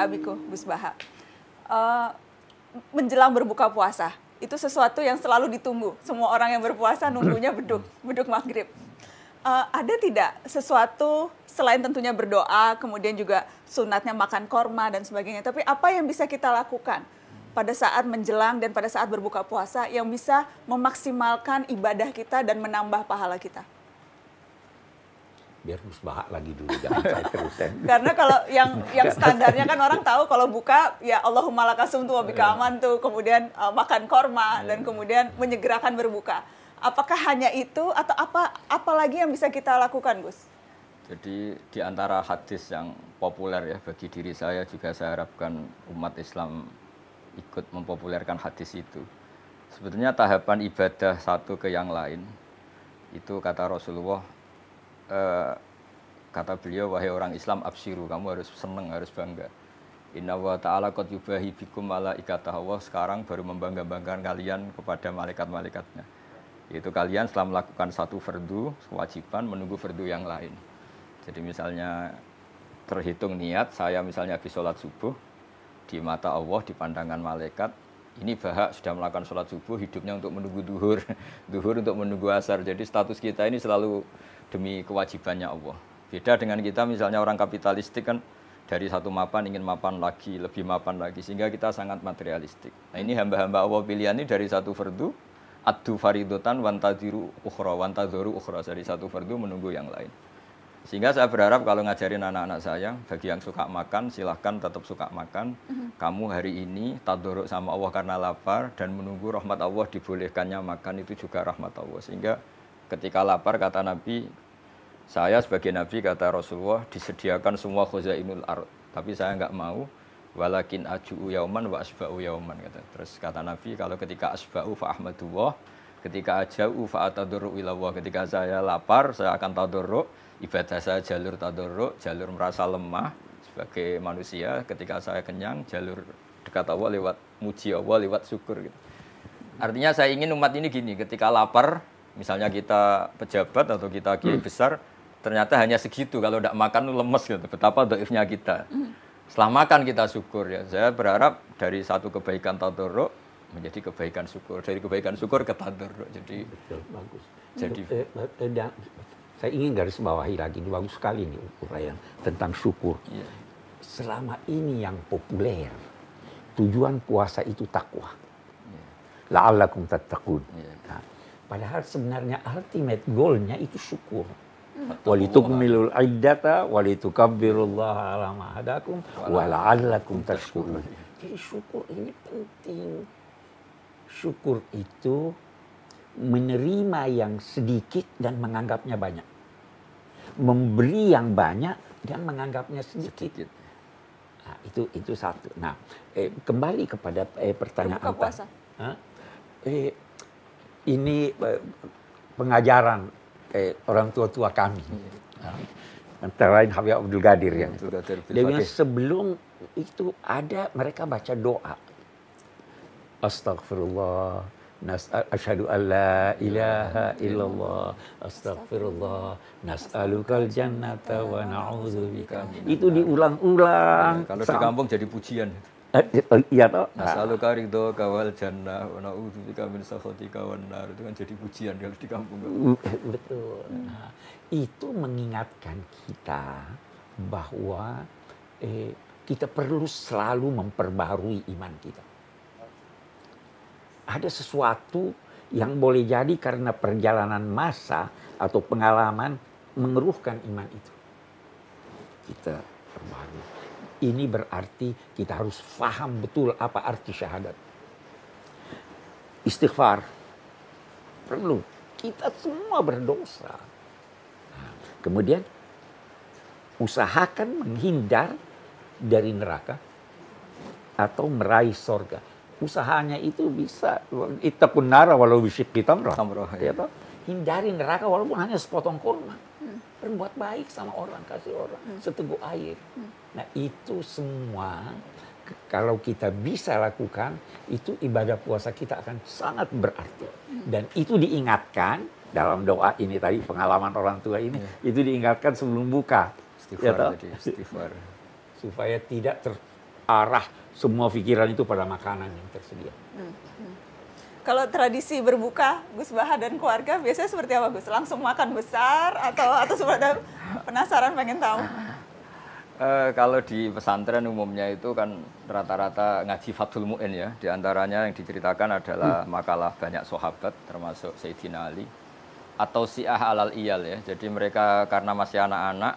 Abiku, Gus Baha. Uh, menjelang berbuka puasa, itu sesuatu yang selalu ditunggu. Semua orang yang berpuasa nunggunya beduk, beduk maghrib. Uh, ada tidak sesuatu selain tentunya berdoa, kemudian juga sunatnya makan korma dan sebagainya. Tapi apa yang bisa kita lakukan pada saat menjelang dan pada saat berbuka puasa yang bisa memaksimalkan ibadah kita dan menambah pahala kita? biar Gus Bahak lagi dulu jangan saya terusin. Ya. Karena kalau yang yang standarnya kan orang tahu kalau buka ya Allahumma lakasum tuh wabika iya. aman tuh kemudian uh, makan korma yeah. dan kemudian menyegerakan berbuka. Apakah hanya itu atau apa apa lagi yang bisa kita lakukan Gus? Jadi di antara hadis yang populer ya bagi diri saya juga saya harapkan umat Islam ikut mempopulerkan hadis itu. Sebetulnya tahapan ibadah satu ke yang lain itu kata Rasulullah Eh, kata beliau wahai orang Islam absiru kamu harus seneng harus bangga Inna wa ta'ala qad yubahi bikum ala Allah sekarang baru membangga-banggakan kalian kepada malaikat-malaikatnya yaitu kalian setelah melakukan satu fardu kewajiban menunggu fardu yang lain jadi misalnya terhitung niat saya misalnya habis sholat subuh di mata Allah di pandangan malaikat ini bahak sudah melakukan sholat subuh hidupnya untuk menunggu duhur duhur untuk menunggu asar jadi status kita ini selalu demi kewajibannya Allah. Beda dengan kita misalnya orang kapitalistik kan dari satu mapan ingin mapan lagi, lebih mapan lagi sehingga kita sangat materialistik. Nah, ini hamba-hamba Allah pilihan ini dari satu fardu addu faridotan wantadiru ukhra wantadiru ukhra dari satu fardu menunggu yang lain. Sehingga saya berharap kalau ngajarin anak-anak saya, bagi yang suka makan silahkan tetap suka makan. Mhm. Kamu hari ini tadoruk sama Allah karena lapar dan menunggu rahmat Allah dibolehkannya makan itu juga rahmat Allah. Sehingga Ketika lapar kata Nabi, saya sebagai Nabi kata Rasulullah disediakan semua khuzainul ar, Tapi saya nggak mau walakin aju'u yauman wa asba'u yauman kata. Terus kata Nabi kalau ketika asba'u fa ahmadullah, ketika aja'u fa atadurru ilallah. Ketika saya lapar saya akan tadurru, ibadah saya jalur tadurru, jalur merasa lemah sebagai manusia. Ketika saya kenyang jalur dekat Allah lewat muji Allah, lewat syukur gitu. Artinya saya ingin umat ini gini, ketika lapar Misalnya kita pejabat atau kita kiai hmm. besar, ternyata hanya segitu. Kalau tidak makan lemes gitu. Betapa doifnya kita. Hmm. Setelah makan kita syukur ya. Saya berharap dari satu kebaikan tadoro menjadi kebaikan syukur. Dari kebaikan syukur ke tadoro. Jadi Betul, bagus. Jadi eh, eh, eh, dan, saya ingin garis bawahi lagi ini bagus sekali ini uraian tentang syukur. Yeah. Selama ini yang populer tujuan puasa itu takwa. Yeah. La'allakum tattaqun. Yeah. Nah, Padahal sebenarnya ultimate goalnya itu syukur. Hmm. Walitukumilul walitu walitukabbirullah ala ma'adakum wala'allakum tashkurun. Jadi syukur ini penting. Syukur itu menerima yang sedikit dan menganggapnya banyak. Memberi yang banyak dan menganggapnya sedikit. Nah, itu itu satu. Nah, eh, kembali kepada eh, pertanyaan. Buka puasa. Eh, ini eh, pengajaran eh, orang tua-tua kami. Hmm. antara lain Habib Abdul Gadir yang dia bilang sebelum itu ada mereka baca doa. Astagfirullah, nas'al asyhadu alla ilaha illallah, astagfirullah, nas'alukal jannata wa na'udzubika. Itu diulang-ulang. Ya, kalau di kampung jadi pujian. Eh, iya toh. Nah. Asalu karidho kawal jannah wa udu bika min sakhatika kawan nar. Itu kan jadi pujian kalau di kampung. Mm, eh, betul. Nah, itu mengingatkan kita bahwa eh, kita perlu selalu memperbarui iman kita. Ada sesuatu yang boleh jadi karena perjalanan masa atau pengalaman mengeruhkan iman itu. Kita perbarui ini berarti kita harus faham betul apa arti syahadat. Istighfar perlu. Kita semua berdosa. kemudian usahakan menghindar dari neraka atau meraih sorga. Usahanya itu bisa pun nara walau bisik hitam. Ya, ya hindari neraka walaupun hanya sepotong kurma berbuat baik sama orang, kasih orang, hmm. seteguk air. Hmm. Nah itu semua kalau kita bisa lakukan itu ibadah puasa kita akan sangat berarti hmm. dan itu diingatkan dalam doa ini tadi pengalaman orang tua ini hmm. itu diingatkan sebelum buka istighfar ya, tadi supaya tidak terarah semua pikiran itu pada makanan yang tersedia. Hmm. hmm kalau tradisi berbuka Gus Bahar dan keluarga biasanya seperti apa Gus? Langsung makan besar atau atau seperti penasaran pengen tahu? Uh, kalau di pesantren umumnya itu kan rata-rata ngaji Fathul Mu'in ya. Di antaranya yang diceritakan adalah hmm. makalah banyak sahabat termasuk Sayyidina Ali atau si'ah alal iyal ya. Jadi mereka karena masih anak-anak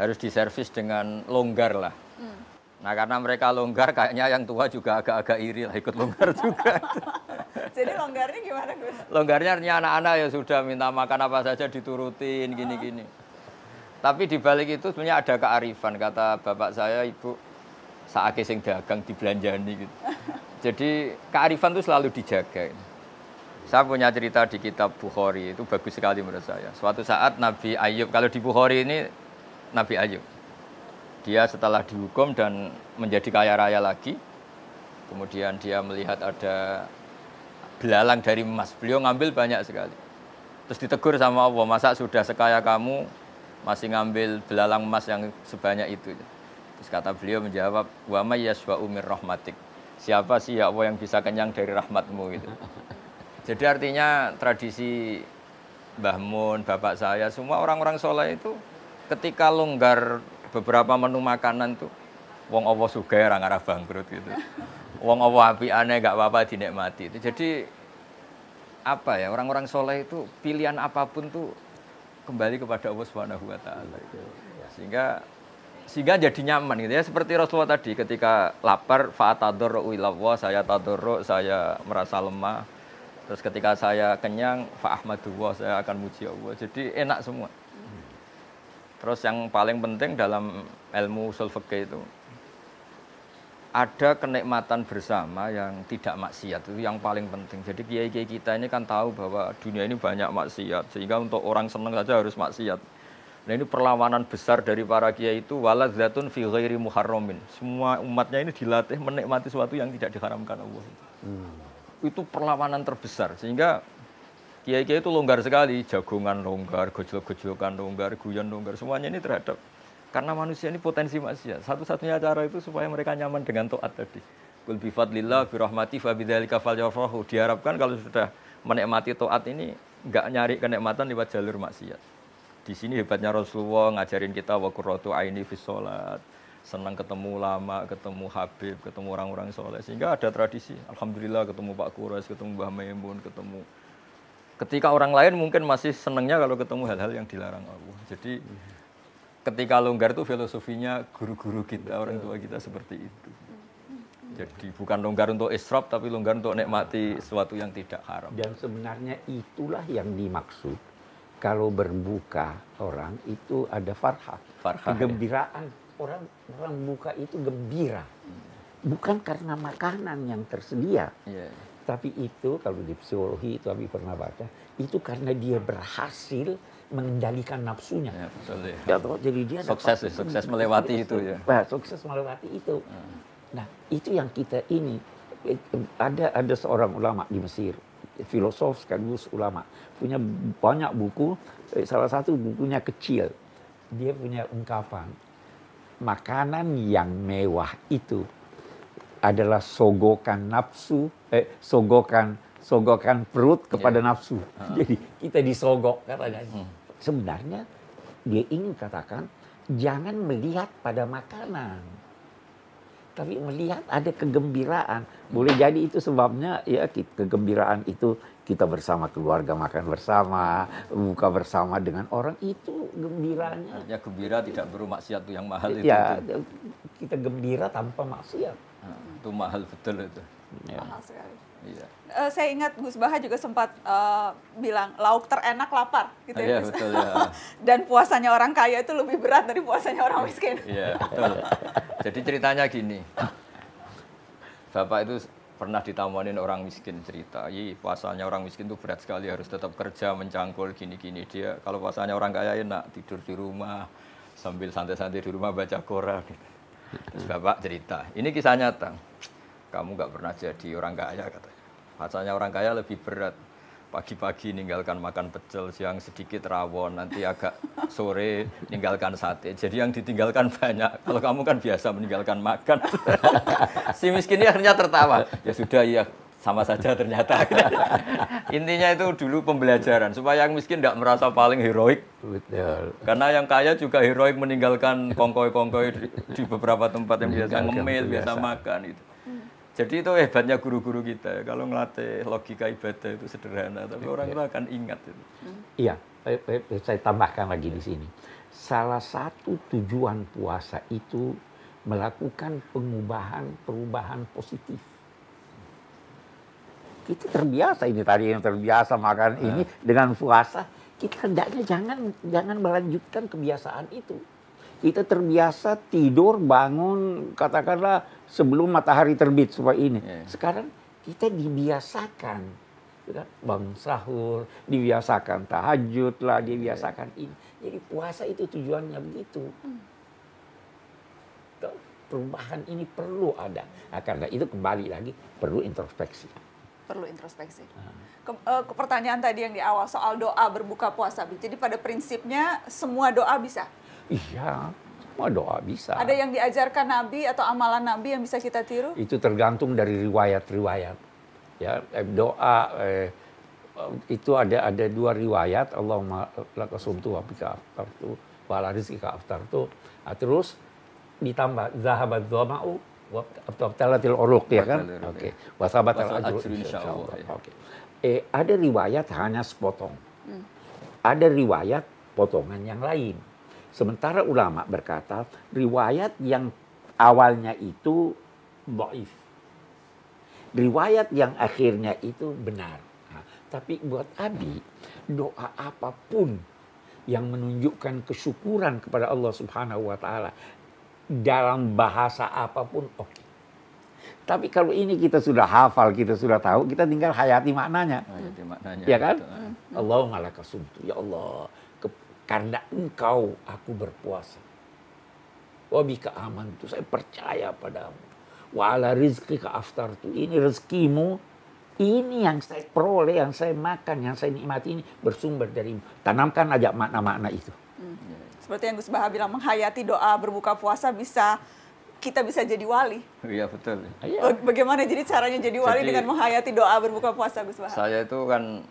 harus diservis dengan longgar lah. Hmm. Nah karena mereka longgar kayaknya yang tua juga agak-agak iri lah ikut longgar juga. Jadi longgarnya gimana Gus? Longgarnya artinya anak-anak ya sudah minta makan apa saja diturutin gini-gini. Ah. Tapi dibalik itu sebenarnya ada kearifan kata bapak saya, ibu saat sing dagang dibelanjani gitu. Jadi kearifan itu selalu dijaga. Saya punya cerita di kitab Bukhari itu bagus sekali menurut saya. Suatu saat Nabi Ayub kalau di Bukhari ini Nabi Ayub dia setelah dihukum dan menjadi kaya raya lagi kemudian dia melihat ada belalang dari emas. Beliau ngambil banyak sekali. Terus ditegur sama Allah, masa sudah sekaya kamu masih ngambil belalang emas yang sebanyak itu. Terus kata beliau menjawab, wa yaswa umir rahmatik. Siapa sih ya Allah yang bisa kenyang dari rahmatmu gitu. Jadi artinya tradisi Mbah Mun, bapak saya, semua orang-orang soleh itu ketika longgar beberapa menu makanan tuh, wong Allah suka ya, orang arah bangkrut gitu. Wong apa api aneh gak apa-apa dinikmati. Itu jadi apa ya orang-orang soleh itu pilihan apapun tuh kembali kepada Allah Subhanahu Wa Taala. Sehingga sehingga jadi nyaman gitu ya seperti Rasulullah tadi ketika lapar faatadorro ilallah saya tadorro saya merasa lemah terus ketika saya kenyang faahmadullah saya akan muji Allah jadi enak semua terus yang paling penting dalam ilmu usul itu ada kenikmatan bersama yang tidak maksiat itu yang paling penting. Jadi kiai-kiai kita ini kan tahu bahwa dunia ini banyak maksiat sehingga untuk orang seneng saja harus maksiat. Nah ini perlawanan besar dari para kiai itu waladzatun fi ghairi muharramin. Semua umatnya ini dilatih menikmati sesuatu yang tidak diharamkan Allah. Hmm. Itu perlawanan terbesar sehingga kiai-kiai itu longgar sekali, jagongan longgar, gojol-gojolkan longgar, guyon longgar, semuanya ini terhadap karena manusia ini potensi maksiat. Satu-satunya cara itu supaya mereka nyaman dengan taat tadi. Kul rahmati fa bidzalika falyafrahu. Diharapkan kalau sudah menikmati to'at ini nggak nyari kenikmatan lewat jalur maksiat. Di sini hebatnya Rasulullah ngajarin kita wa qurratu aini fi sholat. Senang ketemu lama, ketemu Habib, ketemu orang-orang soleh. Sehingga ada tradisi. Alhamdulillah ketemu Pak Kuras, ketemu Mbah Maimun, ketemu ketika orang lain mungkin masih senangnya kalau ketemu hal-hal yang dilarang Allah. Jadi ketika longgar itu filosofinya guru-guru kita, orang tua kita seperti itu. Jadi bukan longgar untuk israf tapi longgar untuk nikmati sesuatu yang tidak haram. Dan sebenarnya itulah yang dimaksud kalau berbuka orang itu ada farha, farha ya. kegembiraan. Ya. Orang orang buka itu gembira. Bukan karena makanan yang tersedia. Yeah. Tapi itu kalau di psikologi itu kami pernah baca, itu karena dia berhasil mengendalikan nafsunya. Ya, betul, ya. ya jadi dia sukses, dapat, ya, sukses hmm. melewati itu ya. Nah, sukses melewati itu. Hmm. Nah, itu yang kita ini ada ada seorang ulama di Mesir, filosof sekaligus ulama, punya banyak buku, eh, salah satu bukunya kecil. Dia punya ungkapan makanan yang mewah itu adalah sogokan nafsu, eh, sogokan sogokan perut kepada yeah. nafsu. Uh. Jadi kita disogok katanya. Hmm sebenarnya dia ingin katakan jangan melihat pada makanan. Tapi melihat ada kegembiraan. Boleh jadi itu sebabnya ya kegembiraan itu kita bersama keluarga makan bersama, buka bersama dengan orang itu gembiranya. Ya gembira tidak berumah maksiat tuh yang mahal ya, itu. Ya kita gembira tanpa maksiat. Nah, itu mahal betul itu. Ya. Mahal sekali. Iya. Uh, saya ingat Gus Baha juga sempat uh, bilang lauk terenak lapar gitu ya. Iya, betul ya. Dan puasanya orang kaya itu lebih berat dari puasanya orang iya, miskin. Iya, betul. Jadi ceritanya gini. Bapak itu pernah ditamanin orang miskin cerita, iya puasanya orang miskin itu berat sekali harus tetap kerja mencangkul gini-gini dia. Kalau puasanya orang kaya enak tidur di rumah sambil santai-santai di rumah baca koran. Terus bapak cerita, ini kisah nyata. Kamu gak pernah jadi orang kaya kata. Pacarnya orang kaya lebih berat. Pagi-pagi ninggalkan makan pecel, siang sedikit rawon, nanti agak sore ninggalkan sate. Jadi yang ditinggalkan banyak. Kalau kamu kan biasa meninggalkan makan. si miskin ini akhirnya tertawa. Ya sudah ya sama saja ternyata. Intinya itu dulu pembelajaran supaya yang miskin tidak merasa paling heroik. Betul. Karena yang kaya juga heroik meninggalkan kongkoi-kongkoi di, beberapa tempat yang biasa ngemil, biasa. biasa makan itu. Jadi itu hebatnya guru-guru kita. Kalau ngelatih logika ibadah itu sederhana, tapi orang itu akan ingat itu. Hmm. Iya, eh, eh, eh, saya tambahkan lagi di sini. Salah satu tujuan puasa itu melakukan pengubahan-perubahan positif. Kita terbiasa ini tadi yang terbiasa makan ini nah. dengan puasa, kita hendaknya jangan jangan melanjutkan kebiasaan itu kita terbiasa tidur bangun katakanlah sebelum matahari terbit supaya ini. Yeah. Sekarang kita dibiasakan ya kan? bangun sahur, dibiasakan tahajud lah, iya. dibiasakan yeah. ini. Jadi puasa itu tujuannya begitu. Hmm. Perubahan ini perlu ada. Nah, karena itu kembali lagi perlu introspeksi. Perlu introspeksi. Hmm. Ke, pertanyaan tadi yang di awal soal doa berbuka puasa. Jadi pada prinsipnya semua doa bisa Iya, semua doa bisa. Ada yang diajarkan Nabi atau amalan Nabi yang bisa kita tiru? Itu tergantung dari riwayat-riwayat. Ya, eh, doa eh, itu ada ada dua riwayat Allahumma lakasumtu wa bika aftartu wa ala rizqika aftartu. Nah, terus ditambah zahabat dhama'u wa abtalatil uruq ya kan? Oke. Okay. Wa sabatal ajru insyaallah. Ya. Oke. Eh, ada riwayat hanya sepotong. Hmm. Ada riwayat potongan yang lain. Sementara ulama berkata riwayat yang awalnya itu boif. Riwayat yang akhirnya itu benar. Nah, tapi buat Abi, doa apapun yang menunjukkan kesyukuran kepada Allah Subhanahu wa taala dalam bahasa apapun oke. Okay. Tapi kalau ini kita sudah hafal, kita sudah tahu, kita tinggal hayati maknanya. Hayati maknanya. Ya kan? Allah Allahumma lakasumtu. Ya Allah, karena engkau aku berpuasa. Wabika aman itu saya percaya padamu. Wala rizki ke aftar itu ini rezekimu. Ini yang saya peroleh, yang saya makan, yang saya nikmati ini bersumber dari tanamkan aja makna-makna itu. Hmm. Seperti yang Gus Baha bilang menghayati doa berbuka puasa bisa kita bisa jadi wali. Iya betul. Iya. Bagaimana jadi caranya jadi wali jadi, dengan menghayati doa berbuka puasa Gus Bahar? Saya itu kan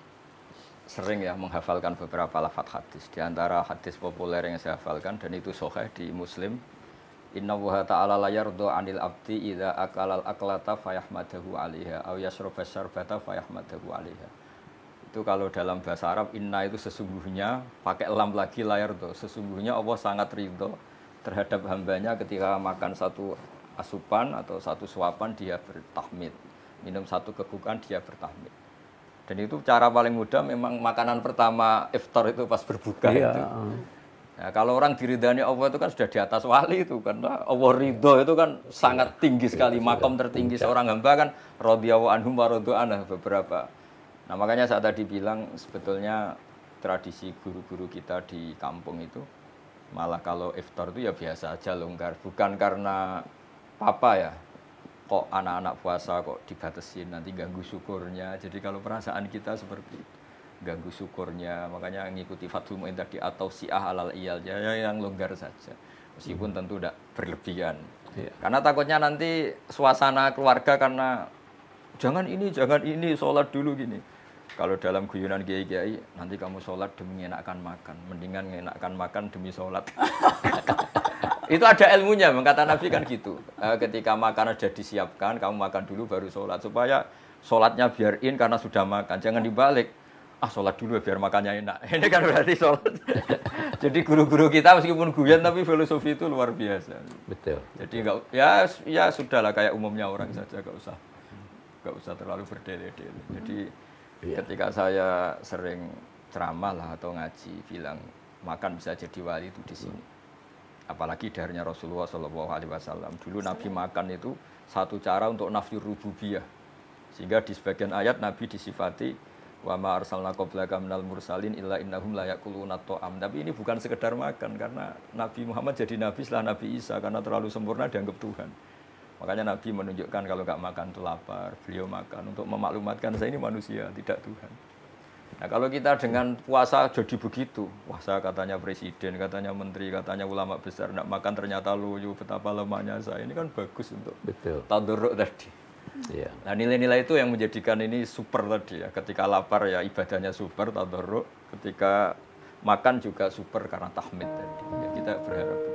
sering ya menghafalkan beberapa lafadz hadis. Di antara hadis populer yang saya hafalkan dan itu sahih di Muslim. Inna wuha ta'ala la anil abdi idha akalal aklata fayahmadahu alaiha Aw yasroba syarbata fayahmadahu alaiha Itu kalau dalam bahasa Arab Inna itu sesungguhnya Pakai lam lagi layar do Sesungguhnya Allah sangat ridho Terhadap hambanya ketika makan satu asupan Atau satu suapan dia bertahmid Minum satu kegukan dia bertahmid dan itu cara paling mudah memang makanan pertama iftar itu pas berbuka iya. itu. Nah, kalau orang diridani Allah itu kan sudah di atas wali itu karena Allah ridho itu kan iya. sangat tinggi iya, sekali iya, makom iya. tertinggi iya. seorang hamba kan radhiyallahu anhum wa anah beberapa. Nah, makanya saya tadi bilang sebetulnya tradisi guru-guru kita di kampung itu malah kalau iftar itu ya biasa aja longgar bukan karena papa ya kok anak-anak puasa kok dibatasin nanti ganggu syukurnya. Jadi kalau perasaan kita seperti itu ganggu syukurnya, makanya ngikuti fatwa Muin tadi atau siah alal iyal ya, ya, yang longgar saja. Meskipun hmm. tentu tidak berlebihan. Yeah. Karena takutnya nanti suasana keluarga karena jangan ini, jangan ini, sholat dulu gini. Kalau dalam guyunan kiai-kiai, nanti kamu sholat demi enakkan makan. Mendingan enakkan makan demi sholat. itu ada ilmunya, mengkata Nabi kan gitu. Eh, ketika makan ada disiapkan, kamu makan dulu baru sholat supaya sholatnya biarin karena sudah makan, jangan dibalik. Ah sholat dulu biar makannya enak. Ini kan berarti sholat. Jadi guru-guru kita meskipun guyon tapi filosofi itu luar biasa. Betul. Jadi enggak ya ya sudahlah kayak umumnya orang saja enggak usah nggak usah terlalu berdele-dele. Jadi yeah. ketika saya sering ceramah lah atau ngaji bilang makan bisa jadi wali itu di sini apalagi darinya Rasulullah Shallallahu Alaihi Wasallam dulu Nabi makan itu satu cara untuk nafsu rububiyah sehingga di sebagian ayat Nabi disifati wa ma arsalna qablaka minal mursalin illa innahum la yaquluna ta'am. Tapi ini bukan sekedar makan karena Nabi Muhammad jadi nabi setelah Nabi Isa karena terlalu sempurna dianggap Tuhan. Makanya Nabi menunjukkan kalau nggak makan itu lapar, beliau makan untuk memaklumatkan saya ini manusia, tidak Tuhan. Nah kalau kita dengan puasa jadi begitu, puasa katanya presiden, katanya menteri, katanya ulama besar, nak makan ternyata loyo, betapa lemahnya saya. Ini kan bagus untuk Betul. tadi. Yeah. Nah nilai-nilai itu yang menjadikan ini super tadi ya. Ketika lapar ya ibadahnya super tanduruk. ketika makan juga super karena tahmid tadi. Ya, kita berharap